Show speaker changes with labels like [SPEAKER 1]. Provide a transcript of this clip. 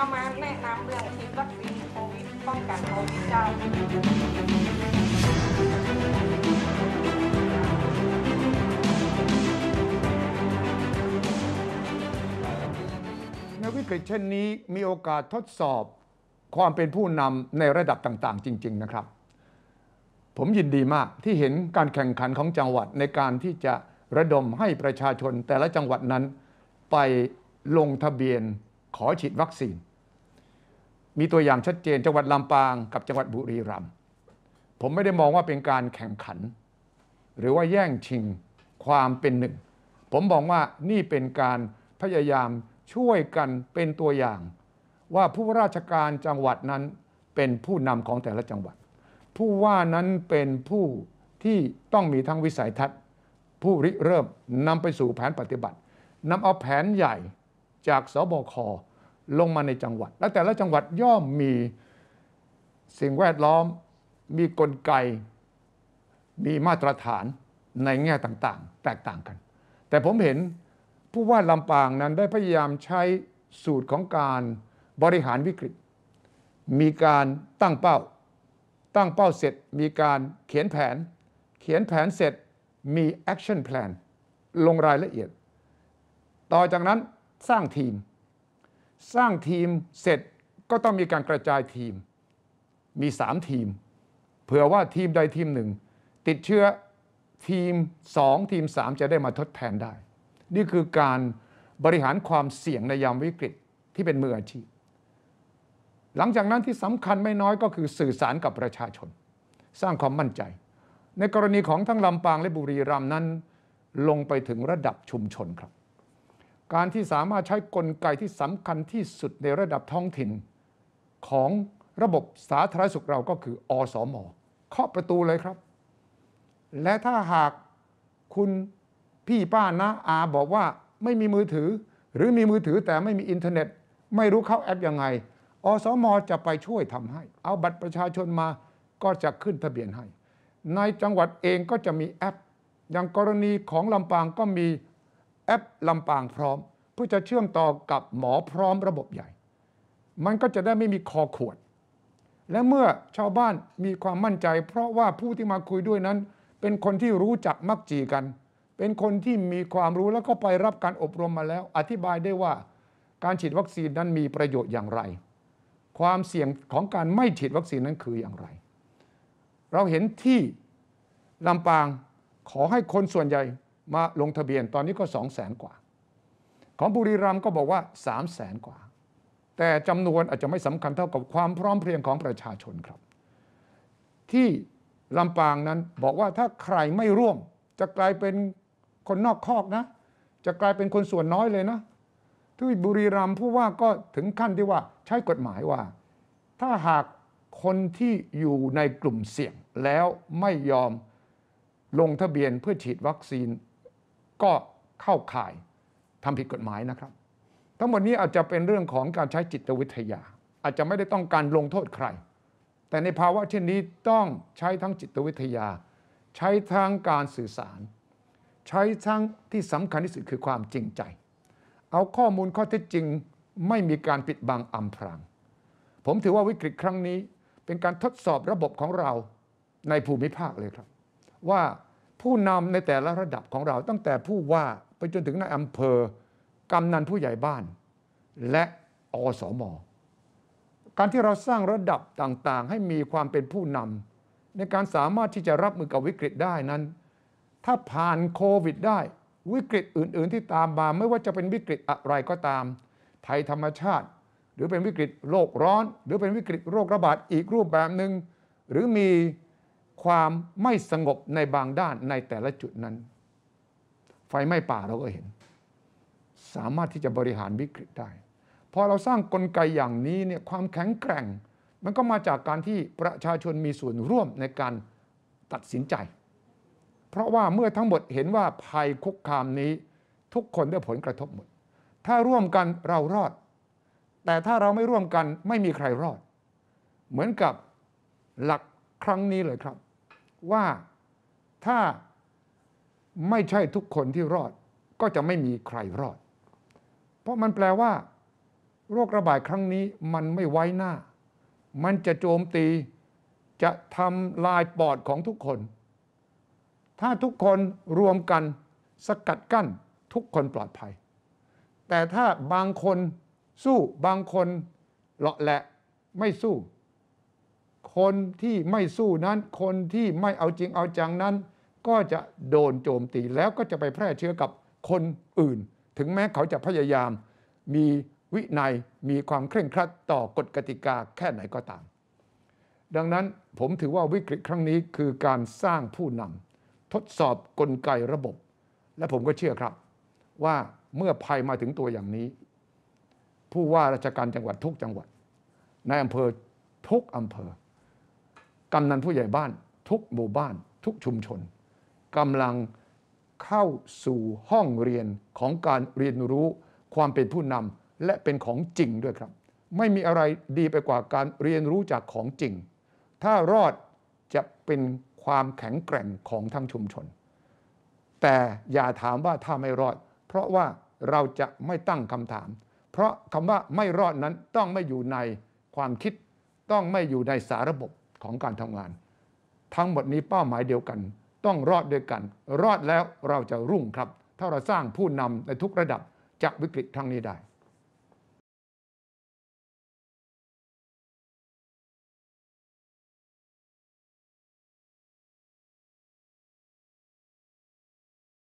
[SPEAKER 1] จะมาแนะนำเรื่องทีดวัคซีนโควิดป้องกันโควิดเจ้าในวิกฤตเช่นนี้มีโอกาสทดสอบความเป็นผู้นำในระดับต่างๆ จริง ๆนะครับ ผมยินดีมากที่เห็นการแข่งขันของจังหวัดในการที่จะระดมให้ประชาชนแต่ละจังหวัดนั้น ไปลงทะเบียนขอฉีดวัคซีนมีตัวอย่างชัดเจนจังหวัดลำปางกับจังหวัดบุรีรัมย์ผมไม่ได้มองว่าเป็นการแข่งขัน หรือว่าแย่งชิงความเป็นหนึ่ง ผมบอกว่านี่เป็นการพยายามช่วยกันเป็นตัวอย่าง ว่าผู้ราชการจังหวัดนั้นเป็นผู้นำของแต่ละจังหวัด ผู้ว่านั้นเป็นผู้ที่ต้องมีทั้งวิสัยทัศน์ ผู้ริเริ่มนำไปสู่แผนปฏิบัตินำเอาแผนใหญ่จากสบคลงมาในจังหวัด และแต่ละจังหวัดย่อมมีสิ่งแวดล้อม มีกลไก มีมาตรฐานในแง่ต่างๆ แตกต่างกัน แต่ผมเห็นผู้ว่าลำปางนั้นได้พยายามใช้สูตรของการบริหารวิกฤต มีการตั้งเป้าตั้งเป้าเสร็จมีการเขียนแผน เขียนแผนเสร็จมีแอคชั่นแพลนลงรายละเอียด ต่อจากนั้นสร้างทีมสร้างทีมเสร็จก็ต้องมีการกระจายทีม มี 3 ทีม เผื่อว่าทีมใดทีมหนึ่ง ติดเชื้อทีม 2 ทีม 3 จะได้มาทดแทนได้ นี่คือการบริหารความเสี่ยงในยามวิกฤตที่เป็นมืออาชีพ หลังจากนั้นที่สำคัญไม่น้อยก็คือสื่อสารกับประชาชน สร้างความมั่นใจ ในกรณีของทั้งลำปางและบุรีรัมย์นั้น ลงไปถึงระดับชุมชนครับการที่สามารถใช้กลไกที่สำคัญที่สุดในระดับท้องถิ่นของระบบสาธารณสุขเราก็คือ อสอมเคาะประตูเลยครับ และถ้าหากคุณพี่ป้านะอาบอกว่าไม่มีมือถือหรือมีมือถือแต่ไม่มีอินเทอร์เน็ต ไม่รู้เข้าแอปยังไง อสอมอจะไปช่วยทำให้ เอาบัตรประชาชนมาก็จะขึ้นทะเบียนให้ ในจังหวัดเองก็จะมีแอปอย่างกรณีของลำปางก็มีแอปลำปางพร้อมเพื่อจะเชื่อมต่อกับหมอพร้อมระบบใหญ่ มันก็จะได้ไม่มีคอขวด และเมื่อชาวบ้านมีความมั่นใจ เพราะว่าผู้ที่มาคุยด้วยนั้น เป็นคนที่รู้จักมักจีกัน เป็นคนที่มีความรู้แล้วก็ไปรับการอบรมมาแล้ว อธิบายได้ว่าการฉีดวัคซีนนั้นมีประโยชน์อย่างไร ความเสี่ยงของการไม่ฉีดวัคซีนนั้นคืออย่างไร เราเห็นที่ลำปางขอให้คนส่วนใหญ่มาลงทะเบียนตอนนี้ก็สองแสนกว่าของบุรีรัมย์ก็บอกว่าสามแสนกว่า แต่จำนวนอาจจะไม่สำคัญเท่ากับความพร้อมเพรียงของประชาชนครับ ที่ลำปางนั้นบอกว่าถ้าใครไม่ร่วม จะกลายเป็นคนนอกคอกนะ จะกลายเป็นคนส่วนน้อยเลยนะที่บุรีรัมย์ผู้ว่าก็ถึงขั้นที่ว่าใช้กฎหมายว่า ถ้าหากคนที่อยู่ในกลุ่มเสี่ยง แล้วไม่ยอมลงทะเบียนเพื่อฉีดวัคซีนก็เข้าข่ายทำผิดกฎหมายนะครับ ทั้งหมดนี้อาจจะเป็นเรื่องของการใช้จิตวิทยา อาจจะไม่ได้ต้องการลงโทษใคร แต่ในภาวะเช่นนี้ต้องใช้ทั้งจิตวิทยา ใช้ทั้งการสื่อสาร ใช้ทั้งที่สำคัญที่สุดคือความจริงใจ เอาข้อมูลข้อเท็จจริงไม่มีการปิดบังอำพรางผมถือว่าวิกฤตครั้งนี้เป็นการทดสอบระบบของเราในภูมิภาคเลยครับ ว่าผู้นำในแต่ละระดับของเราตั้งแต่ผู้ว่า ไปจนถึงนายอำเภอกำนันผู้ใหญ่บ้าน และอสมการที่เราสร้างระดับต่างๆ ให้มีความเป็นผู้นำในการสามารถที่จะรับมือกับวิกฤตได้นั้น ถ้าผ่านโควิด ได้ วิกฤตอื่น ๆ ที่ตามมา ไม่ว่าจะเป็นวิกฤตอะไรก็ตามภัยธรรมชาติ หรือเป็นวิกฤตโลกร้อน หรือเป็นวิกฤตโรคระบาดอีกรูปแบบหนึง่งหรือมีความไม่สงบในบางด้านในแต่ละจุดนั้น ไฟไหม้ป่าเราก็เห็น สามารถที่จะบริหารวิกฤตได้ พอเราสร้างกลไกอย่างนี้เนี่ยความแข็งแกร่ง มันก็มาจากการที่ประชาชนมีส่วนร่วมในการตัดสินใจ เพราะว่าเมื่อทั้งหมดเห็นว่าภัยคุกคามนี้ ทุกคนได้ผลกระทบหมด ถ้าร่วมกันเรารอด แต่ถ้าเราไม่ร่วมกันไม่มีใครรอด เหมือนกับหลักครั้งนี้เลยครับว่าถ้าไม่ใช่ทุกคนที่รอดก็จะไม่มีใครรอด เพราะมันแปลว่า โรคระบาดครั้งนี้มันไม่ไว้หน้า มันจะโจมตี จะทำลายปอดของทุกคน ถ้าทุกคนรวมกัน สกัดกั้นทุกคนปลอดภัย แต่ถ้าบางคนสู้บางคนเลาะแหละไม่สู้คนที่ไม่สู้นั้นคนที่ไม่เอาจริงเอาจังนั้น ก็จะโดนโจมตีแล้วก็จะไปแพร่เชื้อกับคนอื่น ถึงแม้เขาจะพยายามมีวินัยมีความเคร่งครัดต่อกฎกติกาแค่ไหนก็ตาม ดังนั้นผมถือว่าวิกฤตครั้งนี้คือการสร้างผู้นำทดสอบกลไกระบบ และผมก็เชื่อครับ ว่าเมื่อภัยมาถึงตัวอย่างนี้ ผู้ว่าราชการจังหวัดทุกจังหวัดในอำเภอทุกอำเภอกำนันผู้ใหญ่บ้านทุกหมู่บ้านทุกชุมชนกำลังเข้าสู่ห้องเรียนของการเรียนรู้ความเป็นผู้นำและเป็นของจริงด้วยครับ ไม่มีอะไรดีไปกว่าการเรียนรู้จากของจริง ถ้ารอดจะเป็นความแข็งแกร่งของทั้งชุมชน แต่อย่าถามว่าถ้าไม่รอด เพราะว่าเราจะไม่ตั้งคำถาม เพราะคำว่าไม่รอดนั้นต้องไม่อยู่ในความคิด ต้องไม่อยู่ในสาระบบของการทำงาน ทั้งหมดนี้เป้าหมายเดียวกัน ต้องรอดด้วยกัน รอดแล้วเราจะรุ่งครับ ถ้าเราสร้างผู้นำในทุกระดับจากวิกฤตครั้งนี้ได้